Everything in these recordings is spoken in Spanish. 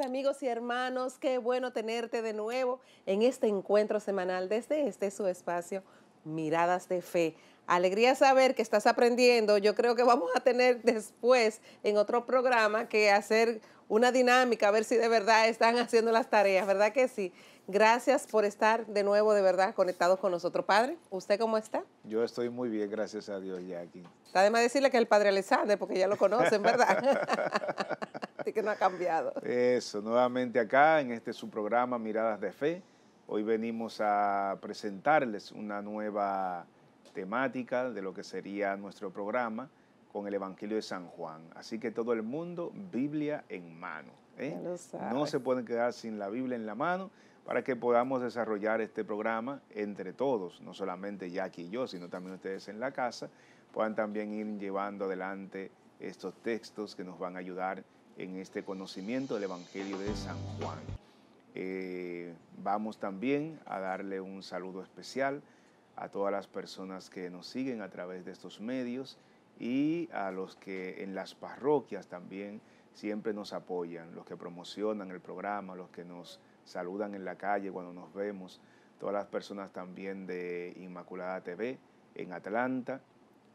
amigos y hermanos, qué bueno tenerte de nuevo en este encuentro semanal desde este su espacio, Miradas de Fe. Alegría saber que estás aprendiendo. Yo creo que vamos a tener después en otro programa que hacer una dinámica, a ver si de verdad están haciendo las tareas, ¿verdad que sí? Gracias por estar de nuevo de verdad conectados con nosotros. Padre, ¿usted cómo está? Yo estoy muy bien, gracias a Dios, Jackie. Está de decirle que el padre Alexander, porque ya lo conocen, ¿verdad? que no ha cambiado. Eso, nuevamente acá en este su programa Miradas de Fe. Hoy venimos a presentarles una nueva temática de lo que sería nuestro programa con el Evangelio de San Juan. Así que todo el mundo, Biblia en mano. ¿eh? No se pueden quedar sin la Biblia en la mano para que podamos desarrollar este programa entre todos, no solamente Jackie y yo, sino también ustedes en la casa, puedan también ir llevando adelante estos textos que nos van a ayudar en este conocimiento del Evangelio de San Juan. Eh, vamos también a darle un saludo especial a todas las personas que nos siguen a través de estos medios y a los que en las parroquias también siempre nos apoyan, los que promocionan el programa, los que nos saludan en la calle cuando nos vemos, todas las personas también de Inmaculada TV en Atlanta,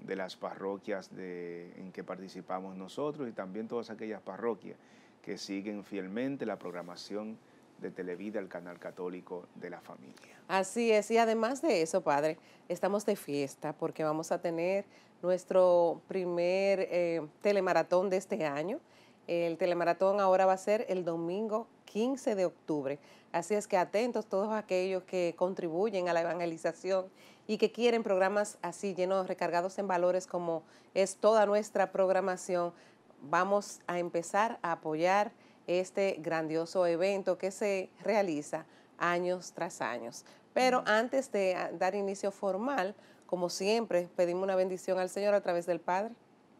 de las parroquias en que participamos nosotros y también todas aquellas parroquias que siguen fielmente la programación de Televida, el canal católico de la familia. Así es, y además de eso, padre, estamos de fiesta porque vamos a tener nuestro primer eh, telemaratón de este año. El telemaratón ahora va a ser el domingo 15 de octubre. Así es que atentos todos aquellos que contribuyen a la evangelización y que quieren programas así llenos, recargados en valores como es toda nuestra programación, vamos a empezar a apoyar este grandioso evento que se realiza años tras años. Pero antes de ah, dar inicio formal, como siempre, pedimos una bendición al Señor a través del Padre.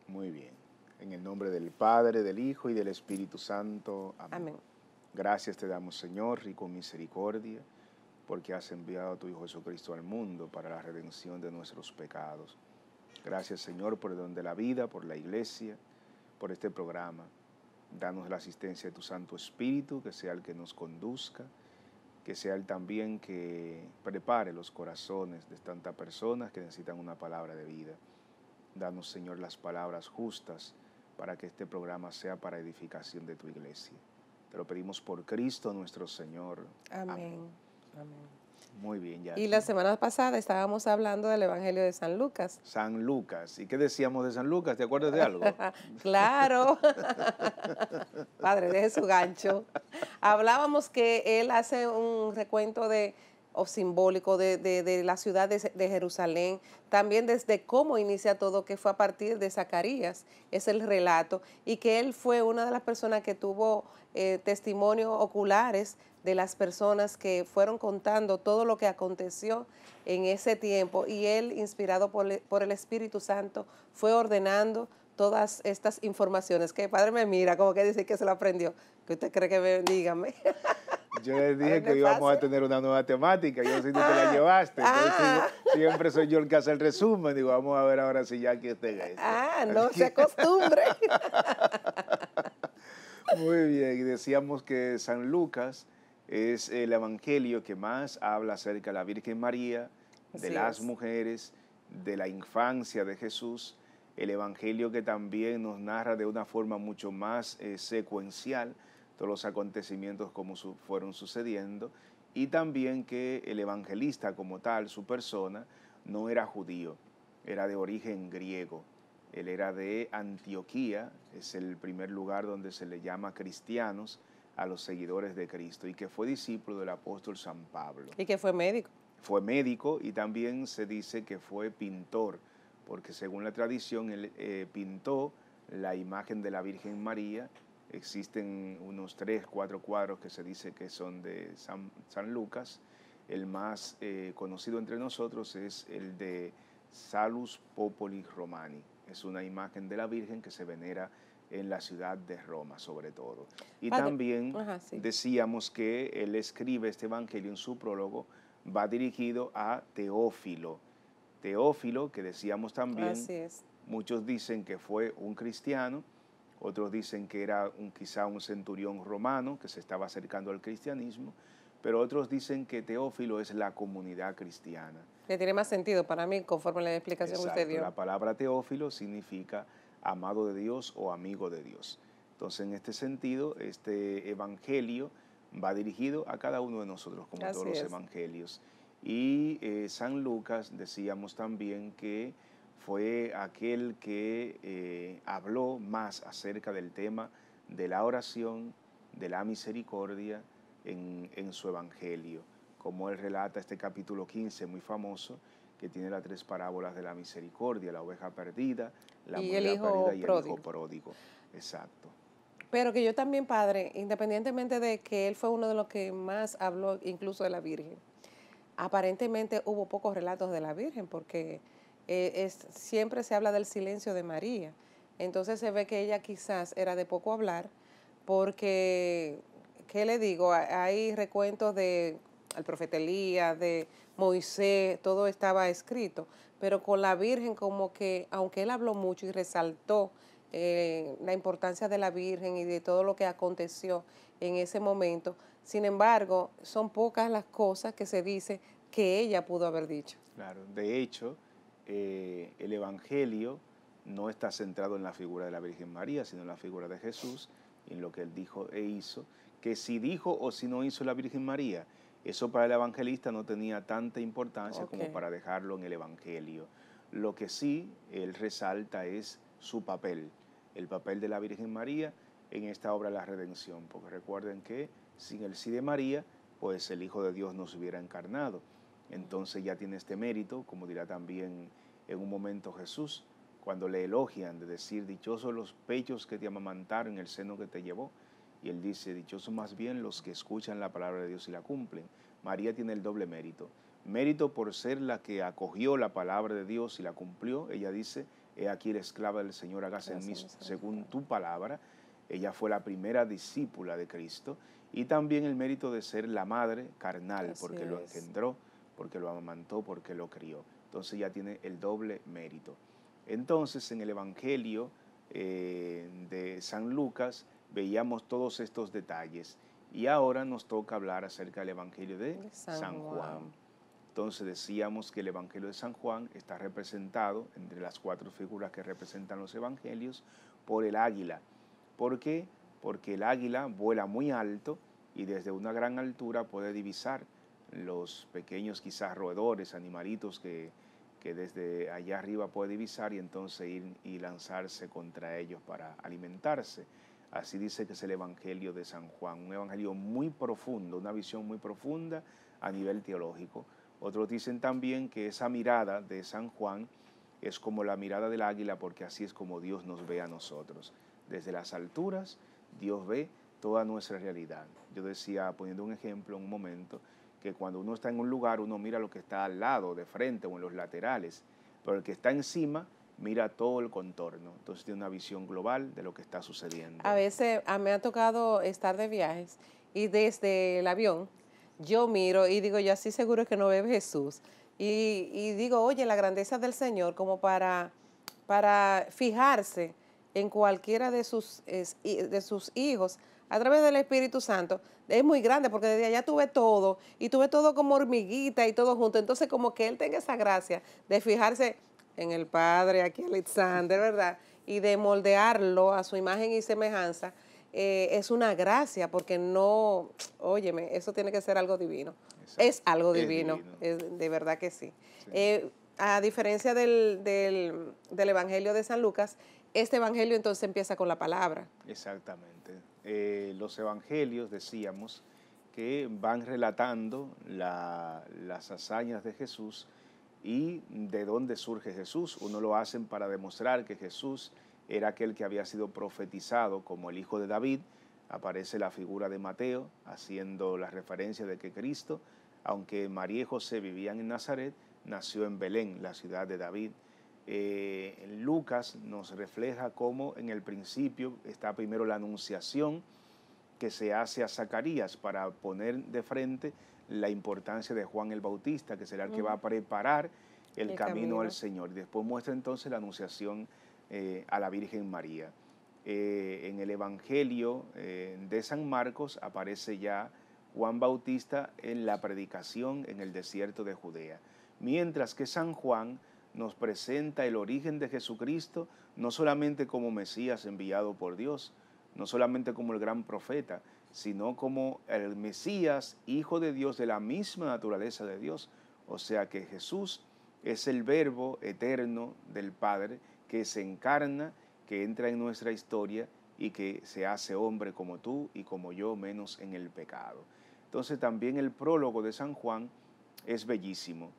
Muy bien. En el nombre del Padre, del Hijo y del Espíritu Santo. Amén. Gracias te damos, Señor, rico en misericordia porque has enviado a tu Hijo Jesucristo al mundo para la redención de nuestros pecados. Gracias Señor por el don de la vida, por la iglesia, por este programa. Danos la asistencia de tu Santo Espíritu, que sea el que nos conduzca, que sea el también que prepare los corazones de tantas personas que necesitan una palabra de vida. Danos Señor las palabras justas para que este programa sea para edificación de tu iglesia. Te lo pedimos por Cristo nuestro Señor. Amén. Muy bien, ya. Y la semana pasada estábamos hablando del Evangelio de San Lucas. San Lucas. ¿Y qué decíamos de San Lucas? ¿Te acuerdas de algo? claro. Padre, deje su gancho. Hablábamos que él hace un recuento de simbólico de, de, de la ciudad de, Jerusalén, también desde cómo inicia todo, que fue a partir de Zacarías, es el relato, y que él fue una de las personas que tuvo eh, testimonios oculares de las personas que fueron contando todo lo que aconteció en ese tiempo y él, inspirado por, el Espíritu Santo, fue ordenando todas estas informaciones que el padre me mira como que dice que se lo aprendió. que usted cree que me dígame? Yo les dije que íbamos a tener una nueva temática, yo sé si te la ah, llevaste. Ah. siempre soy yo el que hace el resumen. Digo, vamos a ver ahora si ya aquí esté Ah, no se acostumbre. Muy bien, y decíamos que San Lucas es el Evangelio que más habla acerca de la Virgen María, de las mujeres, de la infancia de Jesús, el Evangelio que también nos narra de una forma mucho más eh, secuencial todos los acontecimientos como fueron sucediendo, y también que el evangelista como tal, su persona, no era judío, era de origen griego. Él era de Antioquía, es el primer lugar donde se le llama cristianos, a los seguidores de Cristo y que fue discípulo del apóstol San Pablo. Y que fue médico. Fue médico y también se dice que fue pintor, porque según la tradición él eh, pintó la imagen de la Virgen María. Existen unos tres, cuatro cuadros que se dice que son de San, San Lucas. El más eh, conocido entre nosotros es el de Salus Populi Romani. Es una imagen de la Virgen que se venera en la ciudad de Roma sobre todo. Y también decíamos que él escribe este Evangelio en su prólogo, va dirigido a Teófilo. Teófilo, que decíamos también, muchos dicen que fue un cristiano, otros dicen que era un, quizá un centurión romano que se estaba acercando al cristianismo, pero otros dicen que Teófilo es la comunidad cristiana. Le tiene más sentido para mí conforme la explicación que usted dio. La palabra Teófilo significa amado de Dios o amigo de Dios. Entonces, en este sentido, este Evangelio va dirigido a cada uno de nosotros, como todos los Evangelios. Y eh, San Lucas, decíamos también que fue aquel que eh, habló más acerca del tema de la oración, de la misericordia en, en su Evangelio, como él relata este capítulo 15 muy famoso, que tiene las tres parábolas de la misericordia, la oveja perdida, la mujer perdida y el hijo pródigo. Exacto. Pero que yo también, padre, independientemente de que él fue uno de los que más habló incluso de la Virgen, aparentemente hubo pocos relatos de la Virgen, porque eh, es, siempre se habla del silencio de María. Entonces se ve que ella quizás era de poco hablar, porque, ¿qué le digo? Hay recuentos de al profetelía, de Moisés, todo estaba escrito, pero con la Virgen como que, aunque él habló mucho y resaltó eh, la importancia de la Virgen y de todo lo que aconteció en ese momento, sin embargo, son pocas las cosas que se dice que ella pudo haber dicho. Claro, de hecho, eh, el Evangelio no está centrado en la figura de la Virgen María, sino en la figura de Jesús, en lo que él dijo e hizo, que si dijo o si no hizo la Virgen María, eso para el evangelista no tenía tanta importancia como para dejarlo en el Evangelio. Lo que sí él resalta es su papel, el papel de la Virgen María en esta obra de la redención, porque recuerden que sin el sí de María, pues el Hijo de Dios no se hubiera encarnado. Entonces ya tiene este mérito, como dirá también en un momento Jesús, cuando le elogian de decir, dichosos los pechos que te amamantaron, el seno que te llevó. Y él dice, dichosos más bien los que escuchan la palabra de Dios y la cumplen. María tiene el doble mérito. Mérito por ser la que acogió la palabra de Dios y la cumplió. Ella dice, he aquí la esclava del Señor, hágase en mí según tu palabra. Ella fue la primera discípula de Cristo. Y también el mérito de ser la madre carnal, porque lo engendró, porque lo amamantó, porque lo crió. Entonces ella tiene el doble mérito. Entonces en el Evangelio eh, de San Lucas, veíamos todos estos detalles y ahora nos toca hablar acerca del Evangelio de, San, Juan. Entonces decíamos que el Evangelio de San Juan está representado entre las cuatro figuras que representan los Evangelios por el águila. ¿Por qué? Porque el águila vuela muy alto y desde una gran altura puede divisar los pequeños quizás roedores, animalitos que, que desde allá arriba puede divisar y entonces ir y lanzarse contra ellos para alimentarse. Así dice que es el Evangelio de San Juan, un Evangelio muy profundo, una visión muy profunda a nivel teológico. Otros dicen también que esa mirada de San Juan es como la mirada del águila porque así es como Dios nos ve a nosotros. Desde las alturas Dios ve toda nuestra realidad. Yo decía, poniendo un ejemplo en un momento, que cuando uno está en un lugar uno mira lo que está al lado, de frente o en los laterales, pero el que está encima mira todo el contorno. Entonces tiene una visión global de lo que está sucediendo. A veces a me ha tocado estar de viajes y desde el avión yo miro y digo, yo así seguro es que no ve Jesús. Y, digo, oye, la grandeza del Señor como para, para fijarse en cualquiera de sus, de sus hijos a través del Espíritu Santo, es muy grande porque desde allá tuve todo y tuve todo como hormiguita y todo junto. Entonces como que Él tenga esa gracia de fijarse en el padre, aquí Alexander, ¿verdad? Y de moldearlo a su imagen y semejanza, eh, es una gracia, porque no, óyeme, eso tiene que ser algo divino. Es algo divino, de verdad que sí. Eh, a diferencia del, Evangelio de San Lucas, este Evangelio entonces empieza con la palabra. Exactamente. Eh, los Evangelios, decíamos, que van relatando las hazañas de Jesús, y de dónde surge Jesús. Uno lo hacen para demostrar que Jesús era aquel que había sido profetizado como el hijo de David. Aparece la figura de Mateo haciendo la referencia de que Cristo, aunque María y José vivían en Nazaret, nació en Belén, la ciudad de David. Eh, Lucas nos refleja cómo en el principio está primero la anunciación que se hace a Zacarías para poner de frente la importancia de Juan el Bautista, que será el que va a preparar el, camino, al Señor. Después muestra entonces la anunciación eh, a la Virgen María. Eh, en el Evangelio eh, de San Marcos aparece ya Juan Bautista en la predicación en el desierto de Judea, mientras que San Juan nos presenta el origen de Jesucristo no solamente como Mesías enviado por Dios, no solamente como el gran profeta, sino como el Mesías, Hijo de Dios, de la misma naturaleza de Dios. O sea que Jesús es el verbo eterno del Padre que se encarna, que entra en nuestra historia y que se hace hombre como tú y como yo, menos en el pecado. Entonces también el prólogo de San Juan es bellísimo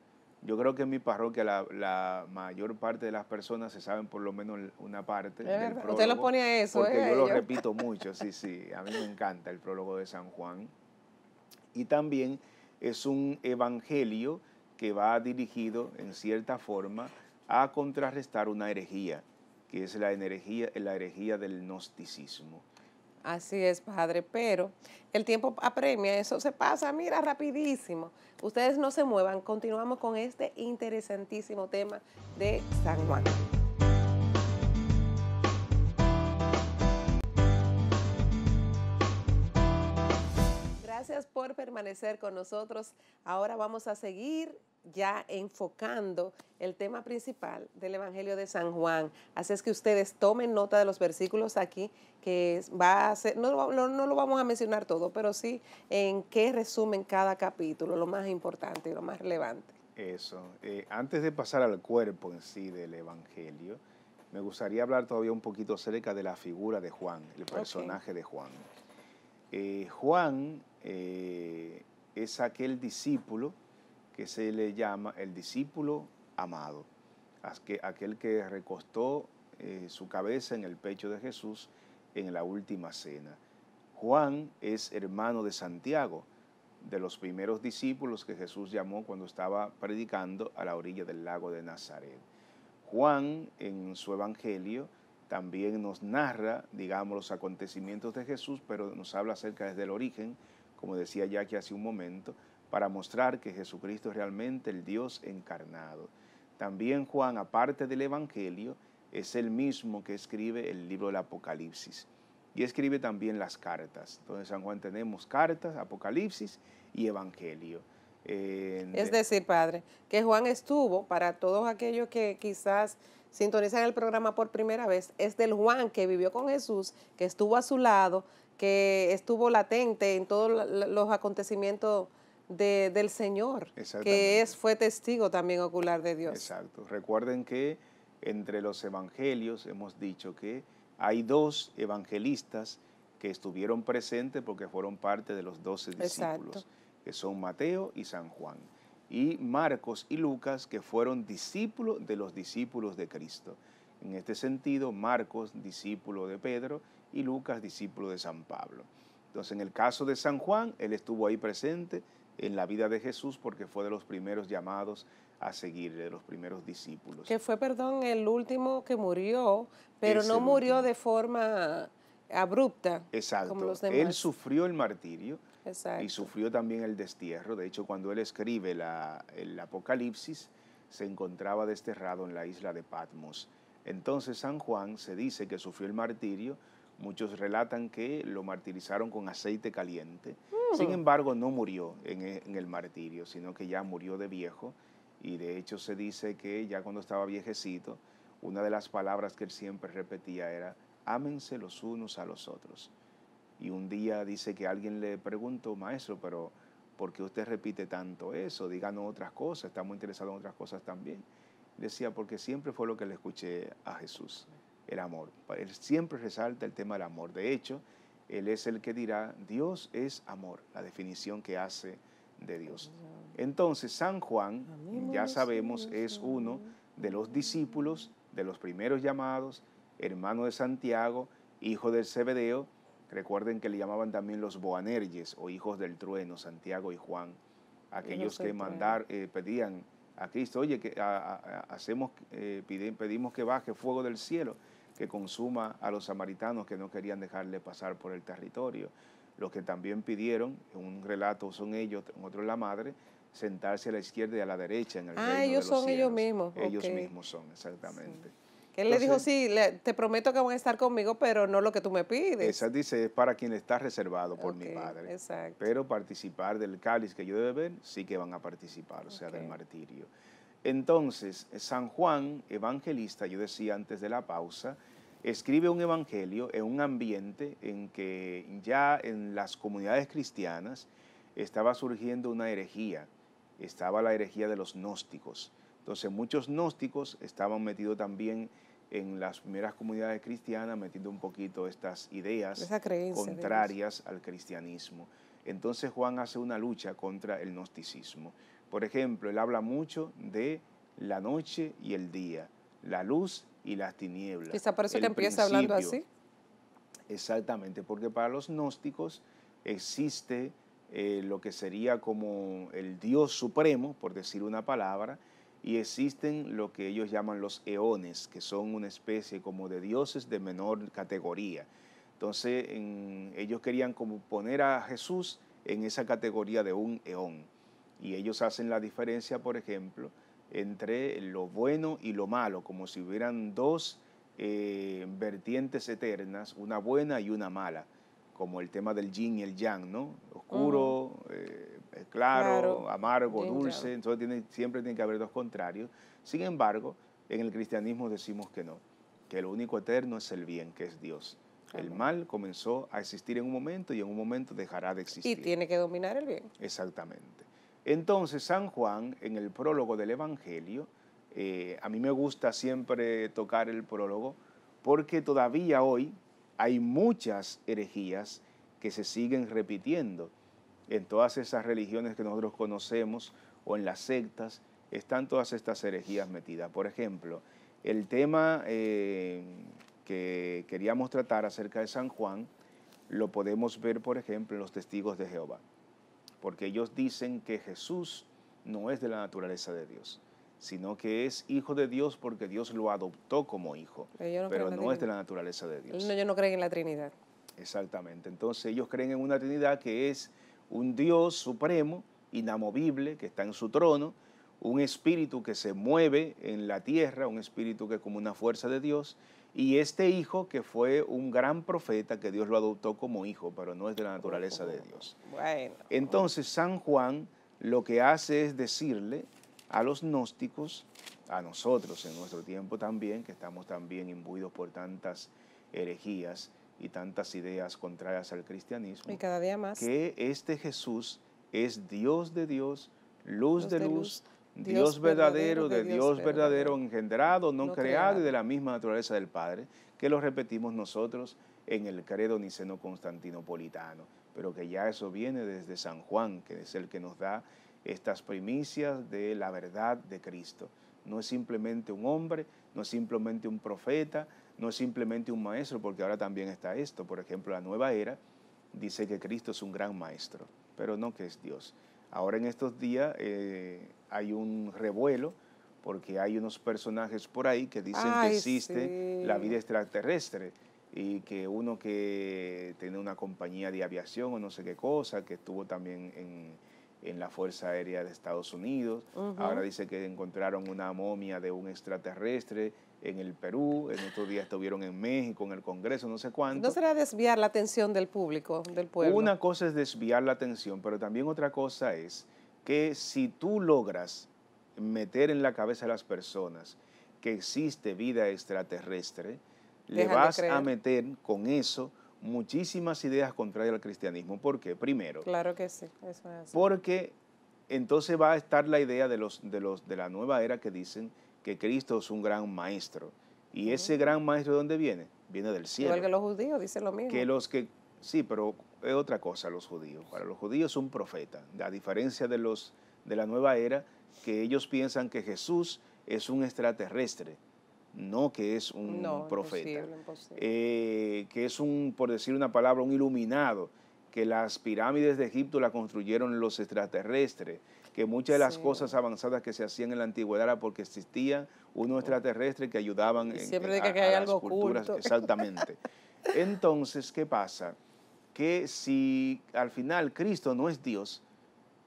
yo creo que en mi parroquia la, mayor parte de las personas se saben por lo menos una parte. Del prólogo, usted lo pone a eso, Porque eh, yo lo repito mucho, sí, sí. A mí me encanta el prólogo de San Juan. Y también es un evangelio que va dirigido, en cierta forma, a contrarrestar una herejía, que es la, la herejía del gnosticismo. Así es, padre, pero el tiempo apremia, eso se pasa, mira, rapidísimo. Ustedes no se muevan, continuamos con este interesantísimo tema de San Juan. por permanecer con nosotros. Ahora vamos a seguir ya enfocando el tema principal del Evangelio de San Juan. Así es que ustedes tomen nota de los versículos aquí, que va a ser, no, no, lo vamos a mencionar todo, pero sí en qué resumen cada capítulo, lo más importante y lo más relevante. Eso. Eh, antes de pasar al cuerpo en sí del Evangelio, me gustaría hablar todavía un poquito acerca de la figura de Juan, el personaje de Juan. Eh, Juan eh, es aquel discípulo que se le llama el discípulo amado, aquel que recostó eh, su cabeza en el pecho de Jesús en la última cena. Juan es hermano de Santiago, de los primeros discípulos que Jesús llamó cuando estaba predicando a la orilla del lago de Nazaret. Juan en su evangelio también nos narra, digamos, los acontecimientos de Jesús, pero nos habla acerca desde el origen, como decía Jackie hace un momento, para mostrar que Jesucristo es realmente el Dios encarnado. También Juan, aparte del Evangelio, es el mismo que escribe el libro del Apocalipsis y escribe también las cartas. Entonces, San Juan tenemos cartas, Apocalipsis y Evangelio. Eh, es decir, padre, que Juan estuvo para todos aquellos que quizás sintonizan el programa por primera vez, es del Juan que vivió con Jesús, que estuvo a su lado, que estuvo latente en todos los acontecimientos de, del Señor, que es, fue testigo también ocular de Dios. Exacto. Recuerden que entre los evangelios hemos dicho que hay dos evangelistas que estuvieron presentes porque fueron parte de los doce discípulos, que son Mateo y San Juan y Marcos y Lucas, que fueron discípulos de los discípulos de Cristo. En este sentido, Marcos, discípulo de Pedro, y Lucas, discípulo de San Pablo. Entonces, en el caso de San Juan, él estuvo ahí presente en la vida de Jesús porque fue de los primeros llamados a seguir de los primeros discípulos. Que fue, perdón, el último que murió, pero no murió de forma abrupta. Exacto. Él sufrió el martirio y sufrió también el destierro. De hecho, cuando él escribe el Apocalipsis, se encontraba desterrado en la isla de Patmos. Entonces San Juan se dice que sufrió el martirio, muchos relatan que lo martirizaron con aceite caliente, mm. sin embargo no murió en, e, en el martirio, sino que ya murió de viejo y de hecho se dice que ya cuando estaba viejecito, una de las palabras que él siempre repetía era, ámense los unos a los otros. Y un día dice que alguien le preguntó, maestro, pero ¿por qué usted repite tanto eso? Díganos otras cosas, estamos interesados en otras cosas también. Decía, porque siempre fue lo que le escuché a Jesús, el amor. Él siempre resalta el tema del amor. De hecho, Él es el que dirá, Dios es amor, la definición que hace de Dios. Entonces, San Juan, ya sabemos, es uno de los discípulos, de los primeros llamados, hermano de Santiago, hijo del Cebedeo. Recuerden que le llamaban también los Boanerges o hijos del trueno, Santiago y Juan, aquellos que mandar, eh, pedían a Cristo, oye, que hacemos, eh, pedimos que baje fuego del cielo, que consuma a los samaritanos que no querían dejarle pasar por el territorio. Los que también pidieron, en un relato son ellos, en otro la madre, sentarse a la izquierda y a la derecha en el ah, reino ellos son ellos mismos. Ellos mismos son, exactamente él le dijo, sí, te prometo que van a estar conmigo, pero no lo que tú me pides. Esa dice, es para quien está reservado por mi padre. Exacto. Pero participar del cáliz que yo debe ver, sí que van a participar, o sea, del martirio. Entonces, San Juan, evangelista, yo decía antes de la pausa, escribe un evangelio en un ambiente en que ya en las comunidades cristianas estaba surgiendo una herejía, estaba la herejía de los gnósticos. Entonces muchos gnósticos estaban metidos también en las primeras comunidades cristianas, metiendo un poquito estas ideas contrarias al cristianismo. Entonces Juan hace una lucha contra el gnosticismo. Por ejemplo, él habla mucho de la noche y el día, la luz y las tinieblas. Quizá parece que empieza hablando así. Exactamente, porque para los gnósticos existe eh, lo que sería como el Dios supremo, por decir una palabra, y existen lo que ellos llaman los eones, que son una especie como de dioses de menor categoría. Entonces ellos querían como poner a Jesús en esa categoría de un eón. Y ellos hacen la diferencia, por ejemplo, entre lo bueno y lo malo, como si hubieran dos eh, vertientes eternas, una buena y una mala, como el tema del yin y el yang, ¿no? Oscuro, claro, amargo, dulce, entonces siempre tiene que haber dos contrarios. Sin embargo, en el cristianismo decimos que no, que lo único eterno es el bien, que es Dios. El mal comenzó a existir en un momento y en un momento dejará de existir. Y tiene que dominar el bien. Exactamente. Entonces, San Juan, en el prólogo del Evangelio, eh, a mí me gusta siempre tocar el prólogo porque todavía hoy hay muchas herejías que se siguen repitiendo en todas esas religiones que nosotros conocemos o en las sectas, están todas estas herejías metidas. Por ejemplo, el tema eh, que queríamos tratar acerca de San Juan lo podemos ver, por ejemplo, en los testigos de Jehová, porque ellos dicen que Jesús no es de la naturaleza de Dios, sino que es hijo de Dios porque Dios lo adoptó como hijo, pero, no, es de la naturaleza de Dios. ellos no creen en la Trinidad. Exactamente, entonces ellos creen en una Trinidad que es un Dios supremo, inamovible, que está en su trono, un espíritu que se mueve en la tierra, un espíritu que es como una fuerza de Dios, y este hijo que fue un gran profeta, que Dios lo adoptó como hijo, pero no es de la naturaleza de Dios. Entonces San Juan lo que hace es decirle a los gnósticos, a nosotros en nuestro tiempo también, que estamos también imbuidos por tantas herejías, y tantas ideas contrarias al cristianismo. Y cada día más. Que este Jesús es Dios de Dios, luz, de, luz, Dios, verdadero, de Dios, verdadero, engendrado, no, no creado y de la misma naturaleza del Padre, que lo repetimos nosotros en el credo niceno-constantinopolitano, pero que ya eso viene desde San Juan, que es el que nos da estas primicias de la verdad de Cristo. No es simplemente un hombre, no es simplemente un profeta, no es simplemente un maestro, porque ahora también está esto. Por ejemplo, la nueva era dice que Cristo es un gran maestro, pero no que es Dios. Ahora en estos días eh, hay un revuelo porque hay unos personajes por ahí que dicen que existe la vida extraterrestre y que uno que tiene una compañía de aviación o no sé qué cosa, que estuvo también en, la Fuerza Aérea de Estados Unidos, ahora dice que encontraron una momia de un extraterrestre en el Perú, en estos días estuvieron en México, en el Congreso, no sé cuánto. ¿No será desviar la atención del público, del pueblo? Una cosa es desviar la atención, pero también otra cosa es que si tú logras meter en la cabeza de las personas que existe vida extraterrestre, le vas a meter con eso muchísimas ideas contrarias al cristianismo. ¿Por qué? Primero. Claro que sí, eso es así. Porque entonces va a estar la idea de, los, de, los, de la nueva era que dicen que Cristo es un gran maestro. Y ese gran maestro, ¿de dónde viene? Viene del cielo. Igual que los judíos, dice lo mismo. Que los que, sí, pero es otra cosa los judíos. Para los judíos es un profeta, a diferencia de los de la nueva era, que ellos piensan que Jesús es un extraterrestre, no que es un profeta, eh, que es un, por decir una palabra, un iluminado, que las pirámides de Egipto la construyeron los extraterrestres, que muchas de las cosas avanzadas que se hacían en la antigüedad era porque existía un extraterrestre que ayudaban en, que hay algo Exactamente. Entonces, ¿qué pasa? Que si al final Cristo no es Dios,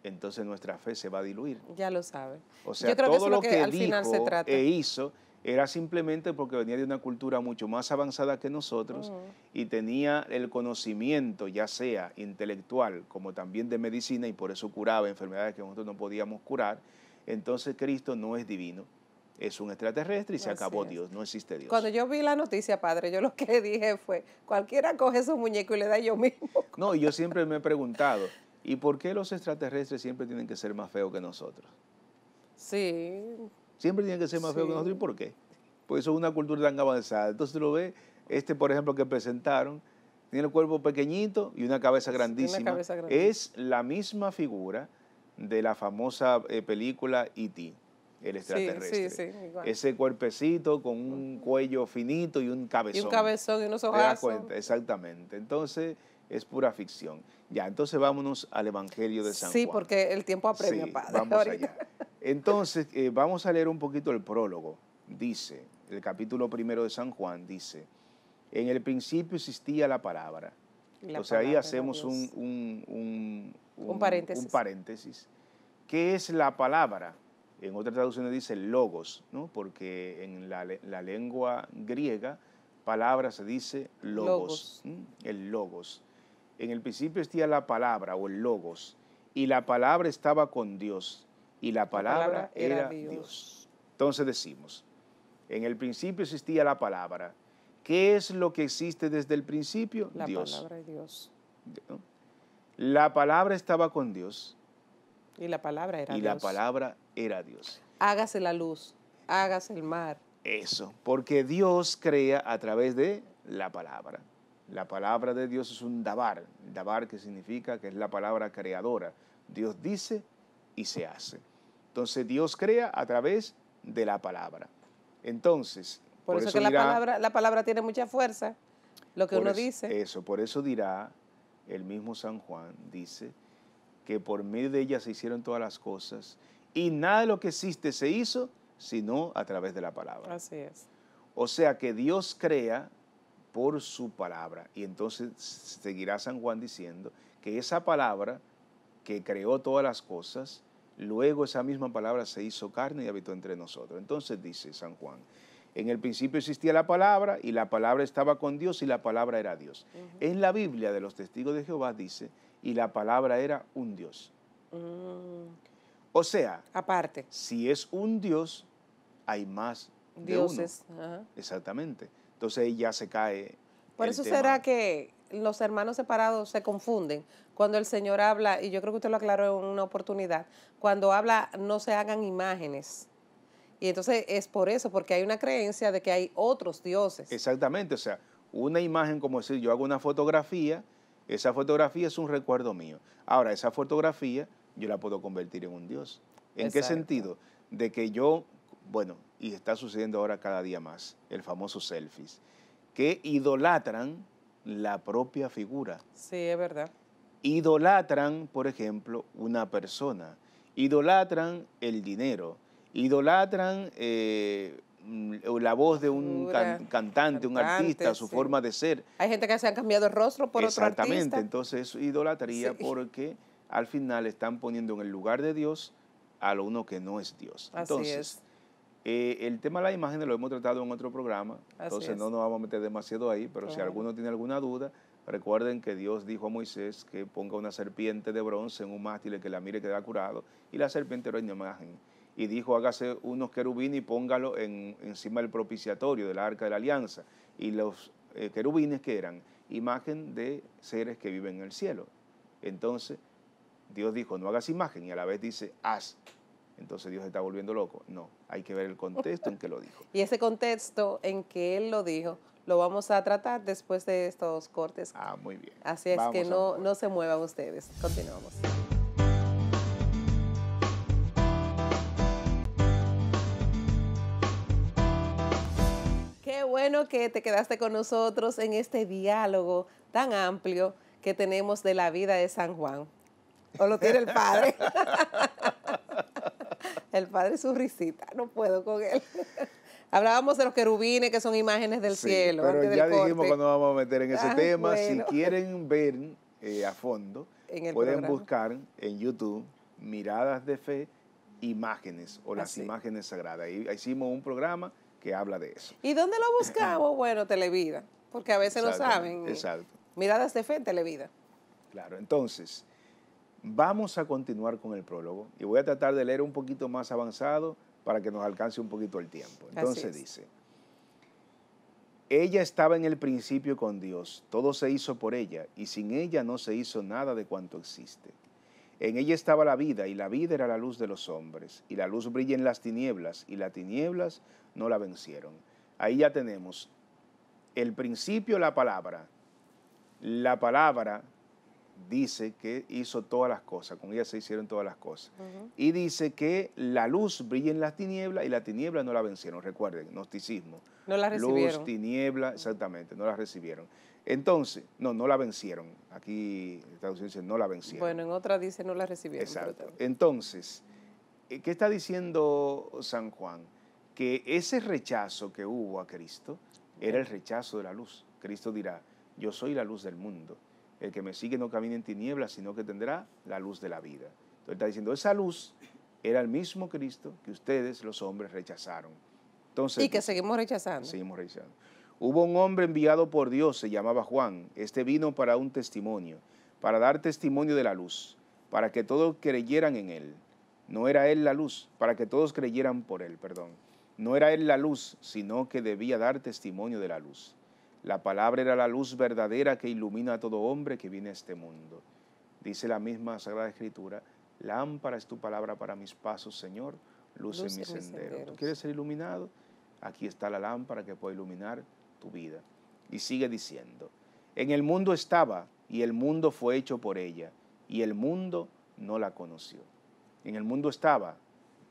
entonces nuestra fe se va a diluir. Ya lo sabe. O sea, Yo creo todo que es lo, que, al final se trata. E hizo era simplemente porque venía de una cultura mucho más avanzada que nosotros y tenía el conocimiento, ya sea intelectual como también de medicina, y por eso curaba enfermedades que nosotros no podíamos curar. Entonces Cristo no es divino, es un extraterrestre y se acabó Dios, no existe Dios. Cuando yo vi la noticia, padre, yo lo que dije fue, cualquiera coge su muñeco y le da yo mismo. No, yo siempre me he preguntado, ¿y por qué los extraterrestres siempre tienen que ser más feos que nosotros? Sí, Siempre tiene que ser más feo que nosotros. ¿Y por qué? Porque eso es una cultura tan avanzada. Entonces tú lo ves, este por ejemplo que presentaron, tiene el cuerpo pequeñito y una cabeza grandísima. Es la misma figura de la famosa eh, película E.T., el extraterrestre. Sí, sí, Ese cuerpecito con un cuello finito y un cabezón. Y un cabezón y unos ojos. Te cuenta, exactamente. Entonces es pura ficción. Ya, entonces vámonos al Evangelio de San Juan. Sí, porque el tiempo apremia, Padre. Vamos allá. Entonces, eh, vamos a leer un poquito el prólogo. Dice, el capítulo primero de San Juan dice, en el principio existía la palabra. o ahí hacemos un, paréntesis. ¿Qué es la palabra? En otras traducciones dice logos, ¿no? porque en la, lengua griega palabra se dice logos, el logos. En el principio existía la palabra o el logos, y la palabra estaba con Dios, y la palabra, era, Dios. Entonces decimos, en el principio existía la palabra. ¿Qué es lo que existe desde el principio? La palabra de Dios. La palabra estaba con Dios. Y la palabra era Dios. Y la palabra era Dios. Hágase la luz, hágase el mar. Eso, porque Dios crea a través de la palabra. La palabra de Dios es un dabar, dabar que significa que es la palabra creadora. Dios dice y se hace. Entonces Dios crea a través de la palabra. Entonces, por, eso, que la, palabra, la palabra tiene mucha fuerza, lo que uno dice. Eso, por eso dirá, el mismo San Juan dice, que por medio de ella se hicieron todas las cosas y nada de lo que existe se hizo sino a través de la palabra. Así es. O sea que Dios crea por su palabra. Y entonces seguirá San Juan diciendo que esa palabra que creó todas las cosas Luego esa misma palabra se hizo carne y habitó entre nosotros. Entonces dice San Juan, en el principio existía la palabra y la palabra estaba con Dios y la palabra era Dios. En la Biblia de los testigos de Jehová dice, y la palabra era un Dios. Mm. O sea, aparte. Si es un Dios, hay más Dioses. De Exactamente. Entonces ya se cae. Por eso será que, los hermanos separados se confunden. Cuando el Señor habla, y yo creo que usted lo aclaró en una oportunidad, cuando habla no se hagan imágenes. Y entonces es por eso, porque hay una creencia de que hay otros dioses. Exactamente, o sea, una imagen como decir, yo hago una fotografía, esa fotografía es un recuerdo mío. Ahora, esa fotografía yo la puedo convertir en un dios. ¿En qué sentido? De que yo, bueno, y está sucediendo ahora cada día más, el famoso selfies, que idolatran la propia figura. Sí, es verdad. Idolatran, por ejemplo, una persona. Idolatran el dinero. Idolatran eh, mm, la voz de un cantante, un artista, su forma de ser. Hay gente que se ha cambiado el rostro por otro artista. Exactamente, entonces es idolatría porque al final están poniendo en el lugar de Dios a lo uno que no es Dios. entonces, eh, el tema de las imágenes lo hemos tratado en otro programa, entonces no nos vamos a meter demasiado ahí, pero si alguno tiene alguna duda, recuerden que Dios dijo a Moisés que ponga una serpiente de bronce en un mástil y que la mire que queda curado, y la serpiente era una imagen. Y dijo, hágase unos querubines y póngalo en, encima del propiciatorio, de la arca de la alianza. Y los eh, querubines que eran imagen de seres que viven en el cielo. Entonces, Dios dijo, no hagas imagen, y a la vez dice, haz entonces Dios se está volviendo loco. No, hay que ver el contexto en que lo dijo. y ese contexto en que él lo dijo lo vamos a tratar después de estos cortes. Ah, muy bien. Así es que no, no se muevan ustedes. Continuamos. Qué bueno que te quedaste con nosotros en este diálogo tan amplio que tenemos de la vida de San Juan. O lo tiene el padre. El padre su risita, no puedo con él. Hablábamos de los querubines, que son imágenes del cielo. Pero ya dijimos cuando vamos a meter en ese ah, tema. Si quieren ver eh, a fondo, pueden buscar en YouTube Miradas de Fe, imágenes o las imágenes sagradas. hicimos un programa que habla de eso. ¿Y dónde lo buscamos? bueno, Televida, porque a veces no saben. Exacto. Miradas de Fe en Televida. Claro, entonces, Vamos a continuar con el prólogo y voy a tratar de leer un poquito más avanzado para que nos alcance un poquito el tiempo. Entonces dice, ella estaba en el principio con Dios, todo se hizo por ella y sin ella no se hizo nada de cuanto existe. En ella estaba la vida y la vida era la luz de los hombres y la luz brilla en las tinieblas y las tinieblas no la vencieron. Ahí ya tenemos el principio, la palabra, la palabra dice que hizo todas las cosas, con ella se hicieron todas las cosas. Y dice que la luz brilla en las tinieblas y la tiniebla no la vencieron, recuerden, gnosticismo. No la recibieron. Luz, tiniebla, exactamente, no la recibieron. Entonces, no, no la vencieron. Aquí la traducción dice no la vencieron. Bueno, en otra dice no la recibieron. Exacto. Entonces, eh, ¿qué está diciendo San Juan? Que ese rechazo que hubo a Cristo era el rechazo de la luz. Cristo dirá, yo soy la luz del mundo el que me sigue no camina en tinieblas, sino que tendrá la luz de la vida. Entonces está diciendo, esa luz era el mismo Cristo que ustedes los hombres rechazaron. Entonces, y que seguimos rechazando. Seguimos rechazando. Hubo un hombre enviado por Dios, se llamaba Juan. Este vino para un testimonio, para dar testimonio de la luz, para que todos creyeran en él. No era él la luz, para que todos creyeran por él, perdón. No era él la luz, sino que debía dar testimonio de la luz. La palabra era la luz verdadera que ilumina a todo hombre que viene a este mundo. Dice la misma Sagrada Escritura, lámpara es tu palabra para mis pasos, Señor, luz, en mi sendero. ¿Tú quieres ser iluminado? Aquí está la lámpara que puede iluminar tu vida. Y sigue diciendo, en el mundo estaba y el mundo fue hecho por ella y el mundo no la conoció. En el mundo estaba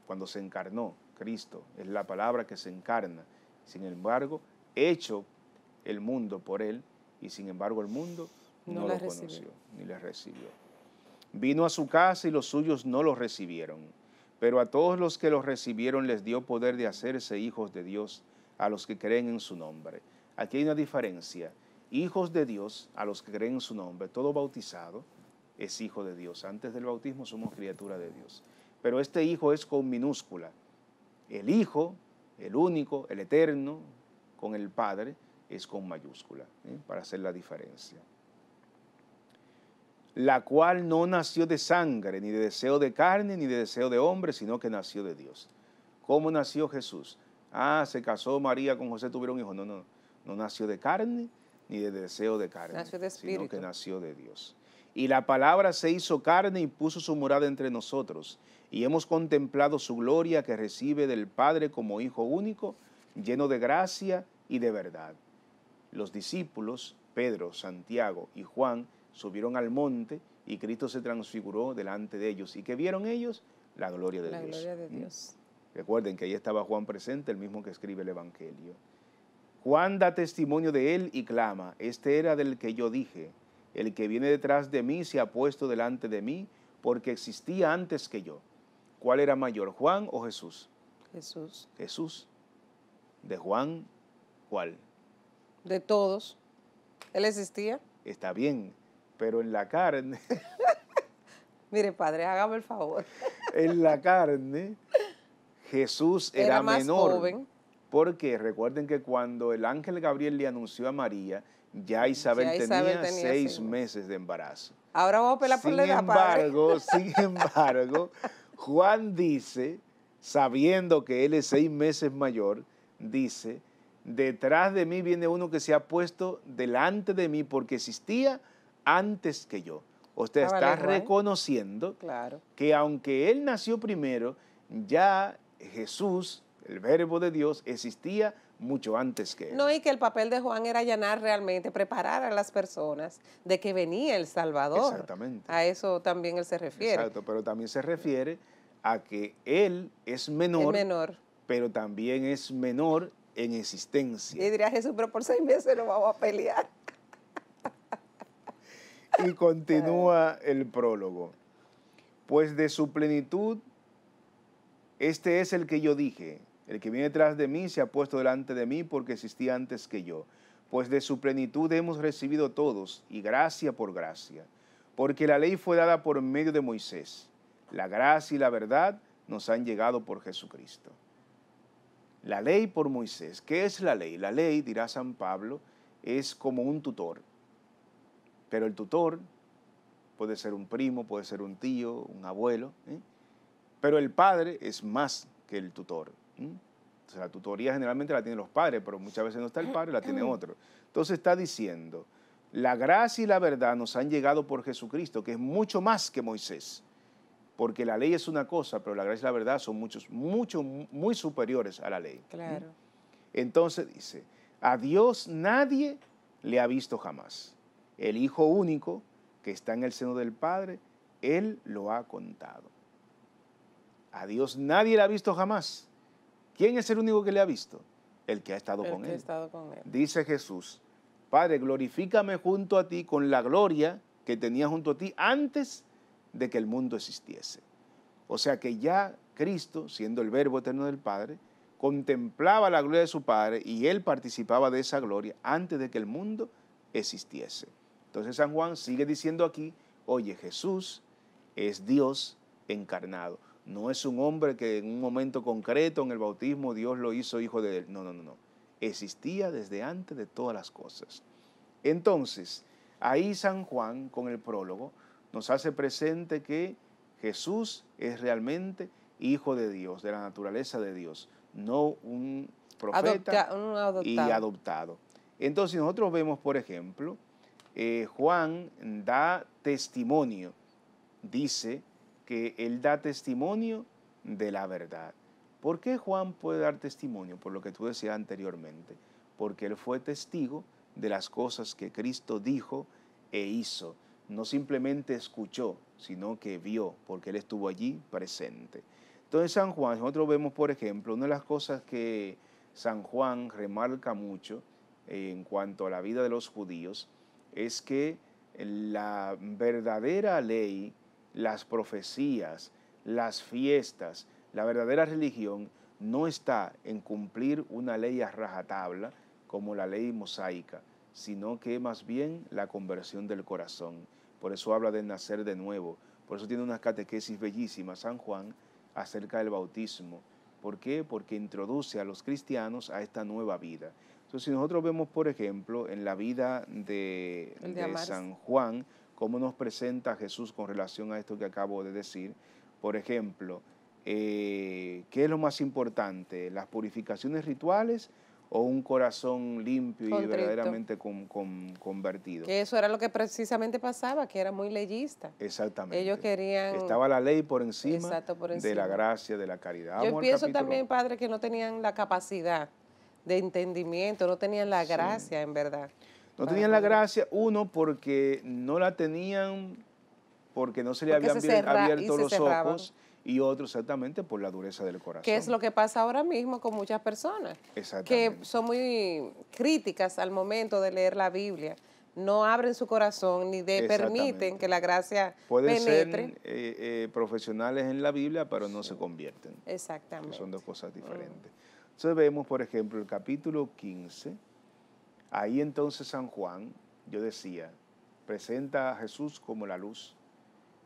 cuando se encarnó Cristo, es la palabra que se encarna. Sin embargo, hecho el mundo por él, y sin embargo el mundo no, lo conoció, ni le recibió. Vino a su casa y los suyos no lo recibieron, pero a todos los que lo recibieron les dio poder de hacerse hijos de Dios, a los que creen en su nombre. Aquí hay una diferencia. Hijos de Dios, a los que creen en su nombre, todo bautizado es hijo de Dios. Antes del bautismo somos criatura de Dios. Pero este hijo es con minúscula. El hijo, el único, el eterno, con el Padre, es con mayúscula, ¿eh? para hacer la diferencia. La cual no nació de sangre, ni de deseo de carne, ni de deseo de hombre, sino que nació de Dios. ¿Cómo nació Jesús? Ah, se casó María con José, tuvieron hijo. No, no, no nació de carne, ni de deseo de carne, nació sino que nació de Dios. Y la palabra se hizo carne y puso su morada entre nosotros. Y hemos contemplado su gloria que recibe del Padre como Hijo único, lleno de gracia y de verdad. Los discípulos, Pedro, Santiago y Juan, subieron al monte y Cristo se transfiguró delante de ellos. ¿Y que vieron ellos? La gloria de la Dios. Gloria de ¿Mm? Dios. Recuerden que ahí estaba Juan presente, el mismo que escribe el Evangelio. Juan da testimonio de él y clama, este era del que yo dije, el que viene detrás de mí se ha puesto delante de mí porque existía antes que yo. ¿Cuál era mayor, Juan o Jesús? Jesús. Jesús. De Juan, ¿cuál? de todos. Él existía. Está bien, pero en la carne. Mire, padre, hágame el favor. en la carne, Jesús era, menor. Porque recuerden que cuando el ángel Gabriel le anunció a María, ya Isabel, tenía, seis meses de embarazo. Ahora vamos a pelar por la sin embargo, Sin embargo, Juan dice, sabiendo que él es seis meses mayor, dice detrás de mí viene uno que se ha puesto delante de mí porque existía antes que yo. Usted ah, está reconociendo que aunque Él nació primero, ya Jesús, el verbo de Dios, existía mucho antes que él. No, y que el papel de Juan era allanar realmente, preparar a las personas de que venía el Salvador. Exactamente. A eso también él se refiere. Exacto, pero también se refiere a que él es menor. Es menor. Pero también es menor en existencia. Y Jesús, pero por seis meses lo vamos a pelear. y continúa el prólogo. Pues de su plenitud, este es el que yo dije. El que viene tras de mí se ha puesto delante de mí porque existía antes que yo. Pues de su plenitud hemos recibido todos, y gracia por gracia. Porque la ley fue dada por medio de Moisés. La gracia y la verdad nos han llegado por Jesucristo. La ley por Moisés. ¿Qué es la ley? La ley, dirá San Pablo, es como un tutor. Pero el tutor puede ser un primo, puede ser un tío, un abuelo. ¿eh? Pero el padre es más que el tutor. ¿eh? la tutoría generalmente la tienen los padres, pero muchas veces no está el padre, la tiene otro. Entonces está diciendo, la gracia y la verdad nos han llegado por Jesucristo, que es mucho más que Moisés porque la ley es una cosa, pero la gracia y la verdad son muchos, muchos, muy superiores a la ley. Claro. Entonces dice, a Dios nadie le ha visto jamás. El Hijo único que está en el seno del Padre, Él lo ha contado. A Dios nadie le ha visto jamás. ¿Quién es el único que le ha visto? El que ha estado, con, él. Ha estado con Él. Dice Jesús, Padre, glorifícame junto a ti con la gloria que tenía junto a ti antes de que el mundo existiese. O sea que ya Cristo, siendo el verbo eterno del Padre, contemplaba la gloria de su Padre y él participaba de esa gloria antes de que el mundo existiese. Entonces San Juan sigue diciendo aquí, oye, Jesús es Dios encarnado. No es un hombre que en un momento concreto, en el bautismo, Dios lo hizo hijo de él. No, no, no, no. Existía desde antes de todas las cosas. Entonces, ahí San Juan, con el prólogo, nos hace presente que Jesús es realmente hijo de Dios, de la naturaleza de Dios, no un profeta y adoptado. Entonces nosotros vemos, por ejemplo, eh, Juan da testimonio, dice que él da testimonio de la verdad. ¿Por qué Juan puede dar testimonio? Por lo que tú decías anteriormente, porque él fue testigo de las cosas que Cristo dijo e hizo no simplemente escuchó, sino que vio, porque él estuvo allí presente. Entonces San Juan, nosotros vemos, por ejemplo, una de las cosas que San Juan remarca mucho en cuanto a la vida de los judíos, es que la verdadera ley, las profecías, las fiestas, la verdadera religión no está en cumplir una ley a rajatabla como la ley mosaica, sino que más bien la conversión del corazón. Por eso habla de nacer de nuevo. Por eso tiene una catequesis bellísima San Juan acerca del bautismo. ¿Por qué? Porque introduce a los cristianos a esta nueva vida. Entonces, si nosotros vemos, por ejemplo, en la vida de, San Juan, cómo nos presenta Jesús con relación a esto que acabo de decir, por ejemplo, eh, ¿qué es lo más importante? ¿Las purificaciones rituales o un corazón limpio y verdaderamente convertido. Que eso era lo que precisamente pasaba, que era muy leyista. Exactamente. Ellos querían... Estaba la ley por encima, de la gracia, de la caridad. Yo pienso también, Padre, que no tenían la capacidad de entendimiento, no tenían la gracia, en verdad. No tenían la gracia, uno, porque no la tenían, porque no se le habían abierto los ojos y otro exactamente por la dureza del corazón. Que es lo que pasa ahora mismo con muchas personas que son muy críticas al momento de leer la Biblia. No abren su corazón ni permiten que la gracia Pueden ser eh, eh, profesionales en la Biblia, pero no se convierten. Exactamente. Son dos cosas mm. diferentes. Entonces vemos, por ejemplo, el capítulo 15. Ahí entonces San Juan, yo decía, presenta a Jesús como la luz,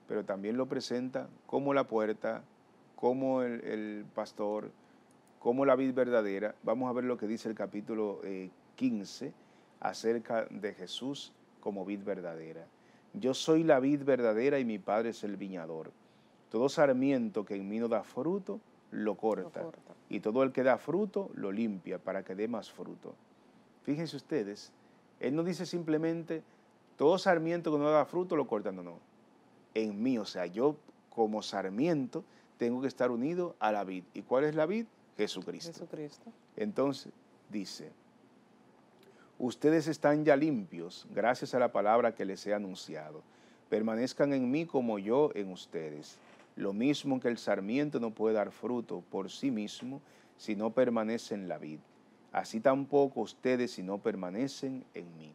pero también lo presenta como la puerta, como el, pastor, como la vid verdadera. Vamos a ver lo que dice el capítulo 15 eh, acerca de Jesús como vid verdadera. Yo soy la vid verdadera y mi Padre es el viñador. Todo sarmiento que en mí no da fruto, lo corta. Lo corta. Y todo el que da fruto, lo limpia para que dé más fruto. Fíjense ustedes, Él no dice simplemente, todo sarmiento que no da fruto, lo corta. No, no en mí. O sea, yo como sarmiento tengo que estar unido a la vid. ¿Y cuál es la vid? Jesucristo. Jesucristo. Entonces dice, ustedes están ya limpios gracias a la palabra que les he anunciado. Permanezcan en mí como yo en ustedes. Lo mismo que el sarmiento no puede dar fruto por sí mismo si no permanece en la vid. Así tampoco ustedes si no permanecen en mí.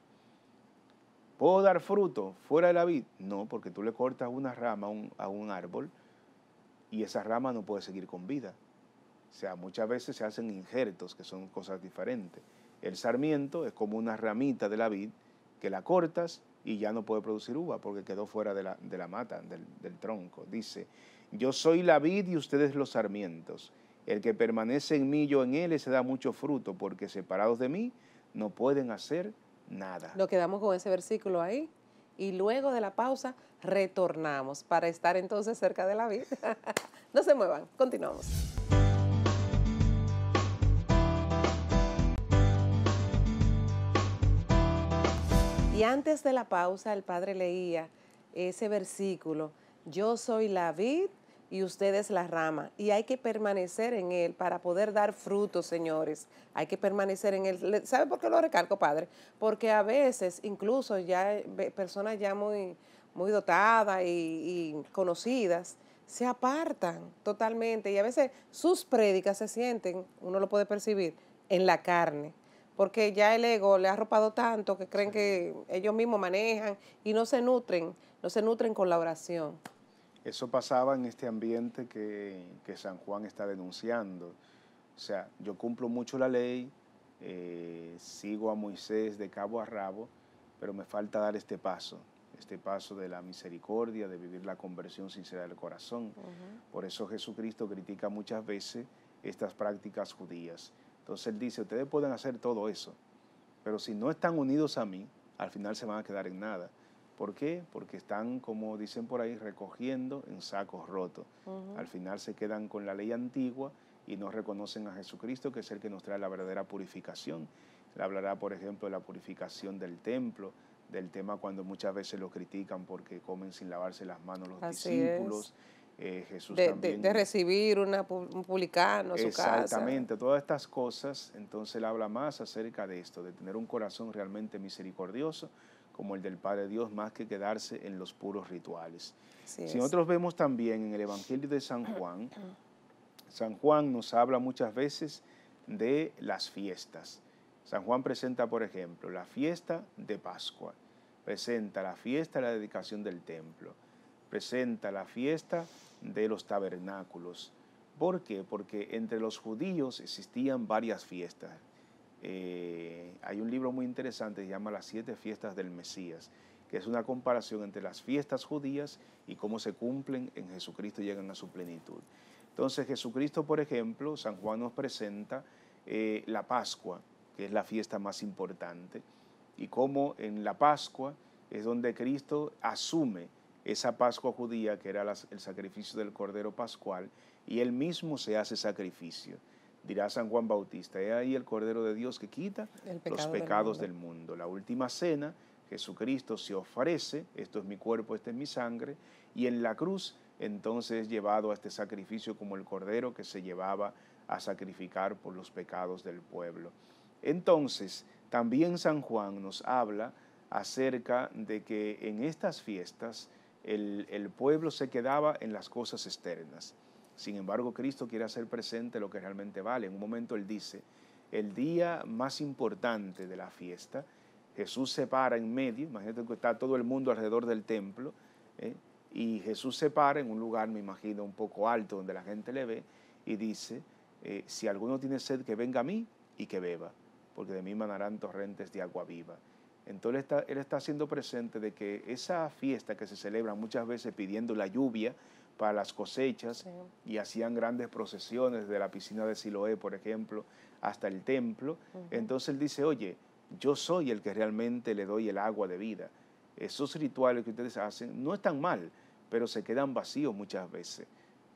¿Puedo dar fruto fuera de la vid? No, porque tú le cortas una rama a un, árbol y esa rama no puede seguir con vida. O sea, muchas veces se hacen injertos, que son cosas diferentes. El sarmiento es como una ramita de la vid que la cortas y ya no puede producir uva porque quedó fuera de la, mata, del, tronco. Dice, yo soy la vid y ustedes los sarmientos. El que permanece en mí, yo en él, se da mucho fruto, porque separados de mí no pueden hacer nada. Nos quedamos con ese versículo ahí y luego de la pausa retornamos para estar entonces cerca de la vida. no se muevan, continuamos. Y antes de la pausa el padre leía ese versículo, yo soy la vid y ustedes es la rama. Y hay que permanecer en Él para poder dar frutos, señores. Hay que permanecer en Él. ¿Sabe por qué lo recalco, Padre? Porque a veces, incluso ya personas ya muy, muy dotadas y, y conocidas, se apartan totalmente y a veces sus prédicas se sienten, uno lo puede percibir, en la carne porque ya el ego le ha arropado tanto que creen que ellos mismos manejan y no se nutren, no se nutren con la oración. Eso pasaba en este ambiente que, San Juan está denunciando. O sea, yo cumplo mucho la ley, eh, sigo a Moisés de cabo a rabo, pero me falta dar este paso, este paso de la misericordia, de vivir la conversión sincera del corazón. Por eso Jesucristo critica muchas veces estas prácticas judías. Entonces él dice, ustedes pueden hacer todo eso, pero si no están unidos a mí, al final se van a quedar en nada. ¿Por qué? Porque están, como dicen por ahí, recogiendo en sacos rotos. Al final se quedan con la ley antigua y no reconocen a Jesucristo, que es el que nos trae la verdadera purificación. Le hablará, por ejemplo, de la purificación del templo, del tema cuando muchas veces lo critican porque comen sin lavarse las manos los discípulos. Eh, Jesús de, también. De, recibir una, un publicano, su casa. Exactamente, todas estas cosas. Entonces él habla más acerca de esto, de tener un corazón realmente misericordioso, como el del Padre Dios, más que quedarse en los puros rituales. si nosotros vemos también en el Evangelio de San Juan, San Juan nos habla muchas veces de las fiestas. San Juan presenta, por ejemplo, la fiesta de Pascua, presenta la fiesta de la dedicación del templo, presenta la fiesta de los tabernáculos. ¿Por qué? Porque entre los judíos existían varias fiestas. Eh, hay un libro muy interesante que se llama Las siete fiestas del Mesías, que es una comparación entre las fiestas judías y cómo se cumplen en Jesucristo y llegan a su plenitud. Entonces Jesucristo, por ejemplo, San Juan nos presenta eh, la Pascua, que es la fiesta más importante, y cómo en la Pascua es donde Cristo asume esa Pascua judía, que era el sacrificio del Cordero Pascual, y él mismo se hace sacrificio dirá San Juan Bautista, es ahí el Cordero de Dios que quita los pecados del mundo. La última cena, Jesucristo se ofrece, esto es mi cuerpo, esta es mi sangre, y en la cruz entonces es llevado a este sacrificio como el Cordero que se llevaba a sacrificar por los pecados del pueblo. Entonces, también San Juan nos habla acerca de que en estas fiestas el, el pueblo se quedaba en las cosas externas sin embargo, Cristo quiere hacer presente lo que realmente vale. En un momento Él dice, el día más importante de la fiesta, Jesús se para en medio, imagínate que está todo el mundo alrededor del templo, ¿eh? y Jesús se para en un lugar, me imagino, un poco alto donde la gente le ve, y dice, eh, si alguno tiene sed, que venga a mí y que beba, porque de mí manarán torrentes de agua viva. Entonces está, él está haciendo presente de que esa fiesta que se celebra muchas veces pidiendo la lluvia para las cosechas y hacían grandes procesiones de la piscina de Siloé, por ejemplo, hasta el templo. Entonces él dice, oye, yo soy el que realmente le doy el agua de vida. Esos rituales que ustedes hacen no están mal, pero se quedan vacíos muchas veces,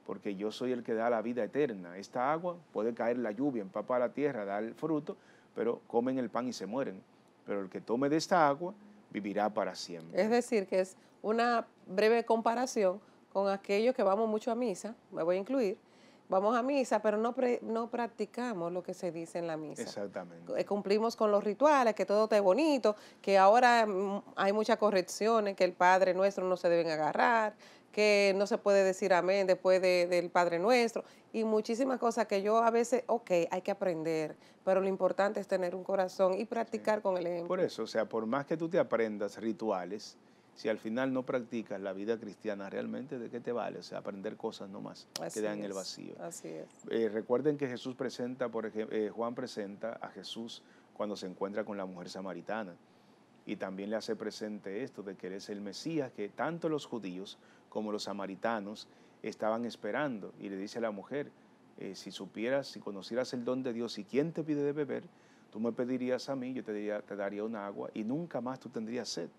porque yo soy el que da la vida eterna. Esta agua puede caer la lluvia, empapar la tierra, dar el fruto, pero comen el pan y se mueren. Pero el que tome de esta agua vivirá para siempre. Es decir, que es una breve comparación con aquellos que vamos mucho a misa, me voy a incluir, vamos a misa, pero no, no practicamos lo que se dice en la misa. Exactamente. Eh, cumplimos con los rituales, que todo esté bonito, que ahora mm, hay muchas correcciones, que el Padre Nuestro no se deben agarrar, que no se puede decir amén después del Padre Nuestro, y muchísimas cosas que yo a veces, ok, hay que aprender, pero lo importante es tener un corazón y practicar con el ejemplo. Por eso, o sea, por más que tú te aprendas rituales, si al final no practicas la vida cristiana, realmente de qué te vale? O sea, aprender cosas nomás que en el vacío. Así es. Eh, recuerden que Jesús presenta, por ejemplo, eh, Juan presenta a Jesús cuando se encuentra con la mujer samaritana. Y también le hace presente esto de que eres el Mesías que tanto los judíos como los samaritanos estaban esperando. Y le dice a la mujer, eh, si supieras, si conocieras el don de Dios y quién te pide de beber, tú me pedirías a mí, yo te, diría, te daría un agua y nunca más tú tendrías sed.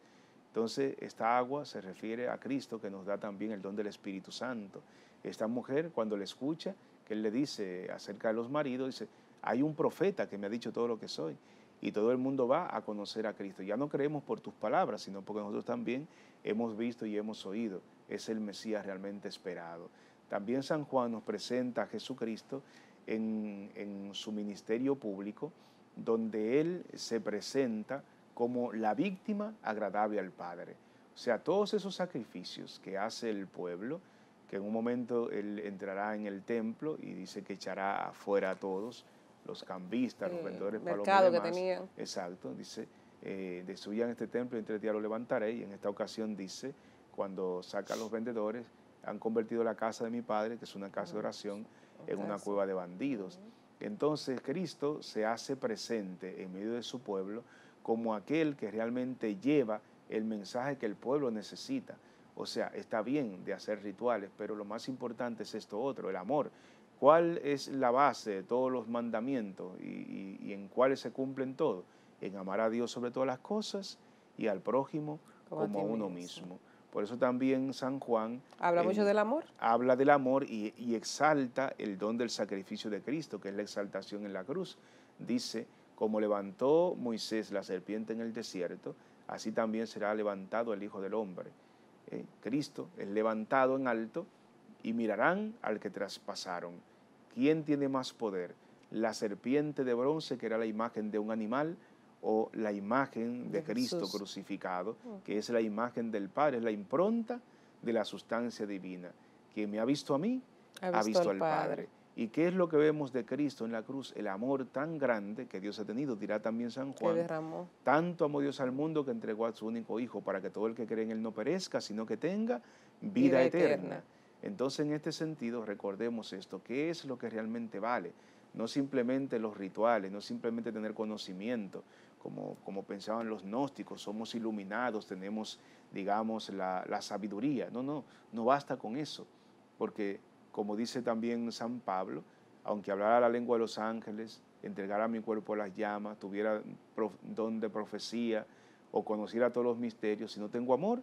Entonces, esta agua se refiere a Cristo que nos da también el don del Espíritu Santo. Esta mujer, cuando le escucha, que él le dice acerca de los maridos, dice, hay un profeta que me ha dicho todo lo que soy. Y todo el mundo va a conocer a Cristo. Ya no creemos por tus palabras, sino porque nosotros también hemos visto y hemos oído. Es el Mesías realmente esperado. También San Juan nos presenta a Jesucristo en, en su ministerio público, donde él se presenta como la víctima agradable al Padre. O sea, todos esos sacrificios que hace el pueblo, que en un momento él entrará en el templo y dice que echará afuera a todos, los cambistas, los vendedores, mercado que tenían. Exacto, dice, eh, destruyan este templo y entre día lo levantaré. Y en esta ocasión dice, cuando saca a los vendedores, han convertido la casa de mi padre, que es una casa de oración, en una cueva de bandidos. Entonces Cristo se hace presente en medio de su pueblo como aquel que realmente lleva el mensaje que el pueblo necesita. O sea, está bien de hacer rituales, pero lo más importante es esto otro, el amor. ¿Cuál es la base de todos los mandamientos y, en cuáles se cumplen todos? En amar a Dios sobre todas las cosas y al prójimo como, a, uno mismo. Por eso también San Juan... Habla mucho del amor. Habla del amor y, y exalta el don del sacrificio de Cristo, que es la exaltación en la cruz. Dice, como levantó Moisés la serpiente en el desierto, así también será levantado el Hijo del Hombre. Eh, Cristo es levantado en alto y mirarán al que traspasaron. ¿Quién tiene más poder? ¿La serpiente de bronce, que era la imagen de un animal, o la imagen de, Cristo crucificado, mm. que es la imagen del Padre, es la impronta de la sustancia divina? Quien me ha visto a mí, ha visto, al, Padre. ¿Y qué es lo que vemos de Cristo en la cruz? El amor tan grande que Dios ha tenido, dirá también San Juan. Tanto amó Dios al mundo que entregó a su único Hijo para que todo el que cree en Él no perezca, sino que tenga vida, eterna. Entonces, en este sentido, recordemos esto, ¿qué es lo que realmente vale? No simplemente los rituales, no simplemente tener conocimiento, como, como pensaban los gnósticos, somos iluminados, tenemos, digamos, la, la sabiduría. No, no, no basta con eso, porque como dice también San Pablo, aunque hablara la lengua de los ángeles, entregara mi cuerpo a las llamas, tuviera don de profecía o conociera todos los misterios, si no tengo amor,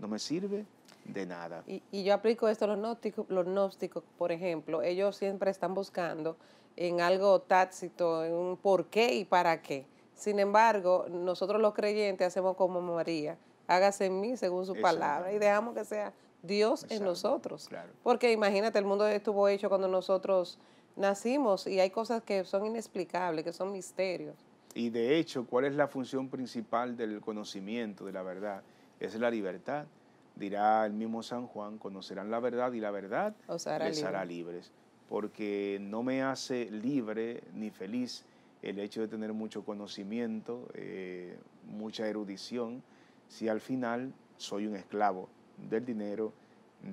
no me sirve de nada. Y, yo aplico esto a los gnósticos, los gnósticos, por ejemplo, ellos siempre están buscando en algo tácito, en un por qué y para qué. Sin embargo, nosotros los creyentes hacemos como María, hágase en mí según su palabra y dejamos que sea Dios en nosotros. Porque imagínate, el mundo estuvo hecho cuando nosotros nacimos y hay cosas que son inexplicables, que son misterios. Y de hecho, ¿cuál es la función principal del conocimiento de la verdad? Es la libertad. Dirá el mismo San Juan, conocerán la verdad y la verdad les hará libres. Porque no me hace libre ni feliz el hecho de tener mucho conocimiento, eh, mucha erudición, si al final soy un esclavo del dinero,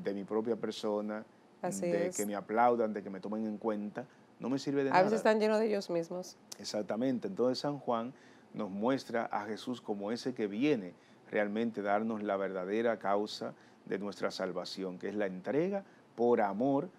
de mi propia persona, de que me aplaudan, de que me tomen en cuenta, no me sirve de nada. A veces están llenos de ellos mismos. Exactamente. Entonces San Juan nos muestra a Jesús como ese que viene realmente darnos la verdadera causa de nuestra salvación, que es la entrega por amor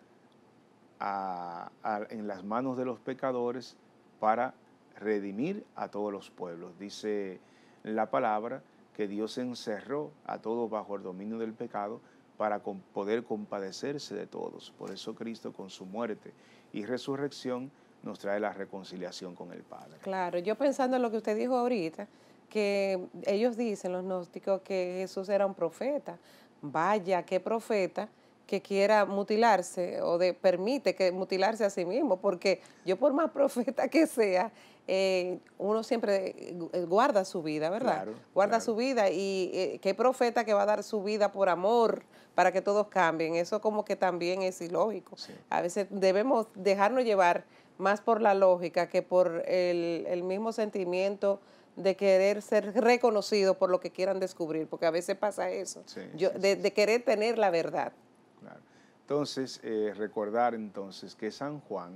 en las manos de los pecadores para redimir a todos los pueblos. Dice la palabra que Dios encerró a todos bajo el dominio del pecado para poder compadecerse de todos. Por eso Cristo con su muerte y resurrección nos trae la reconciliación con el Padre. Claro, yo pensando en lo que usted dijo ahorita, que ellos dicen, los gnósticos, que Jesús era un profeta. Vaya, qué profeta que quiera mutilarse o de permite que mutilarse a sí mismo, porque yo por más profeta que sea, eh, uno siempre eh, guarda su vida, ¿verdad? guarda su vida y eh, qué profeta que va a dar su vida por amor para que todos cambien, eso como que también es ilógico. A veces debemos dejarnos llevar más por la lógica que por el, mismo sentimiento de querer ser reconocido por lo que quieran descubrir, porque a veces pasa eso, yo, de querer tener la verdad. Entonces, eh, recordar entonces que San Juan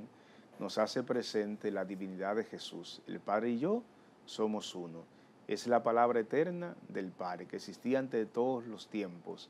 nos hace presente la divinidad de Jesús. El Padre y yo somos uno. Es la palabra eterna del Padre, que existía ante todos los tiempos.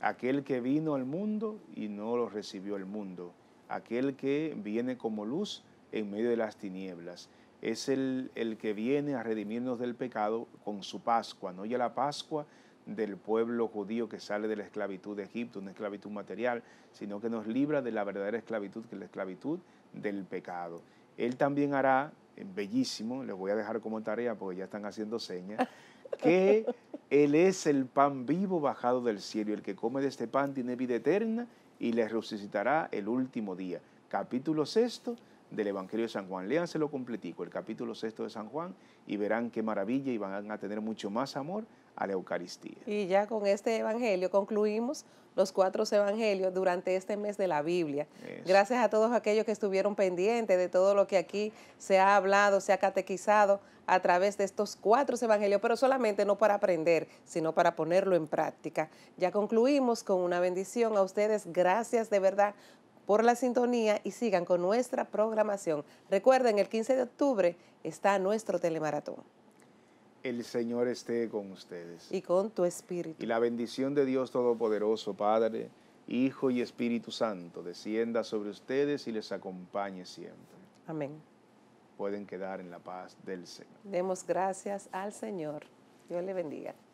Aquel que vino al mundo y no lo recibió el mundo. Aquel que viene como luz en medio de las tinieblas. Es el, el que viene a redimirnos del pecado con su Pascua. No ya la Pascua del pueblo judío que sale de la esclavitud de Egipto, una esclavitud material, sino que nos libra de la verdadera esclavitud, que es la esclavitud del pecado. Él también hará, eh, bellísimo, les voy a dejar como tarea porque ya están haciendo señas, que Él es el pan vivo bajado del cielo, el que come de este pan tiene vida eterna y le resucitará el último día. Capítulo sexto del Evangelio de San Juan. Léanselo completico, el capítulo sexto de San Juan, y verán qué maravilla y van a tener mucho más amor a la Eucaristía. Y ya con este Evangelio concluimos los cuatro evangelios durante este mes de la Biblia. Gracias a todos aquellos que estuvieron pendientes de todo lo que aquí se ha hablado, se ha catequizado a través de estos cuatro evangelios, pero solamente no para aprender, sino para ponerlo en práctica. Ya concluimos con una bendición a ustedes. Gracias de verdad por la sintonía y sigan con nuestra programación. Recuerden, el 15 de octubre está nuestro telemaratón. El Señor esté con ustedes. Y con tu espíritu. Y la bendición de Dios Todopoderoso, Padre, Hijo y Espíritu Santo, descienda sobre ustedes y les acompañe siempre. Amén. Pueden quedar en la paz del Señor. Demos gracias al Señor. Dios le bendiga.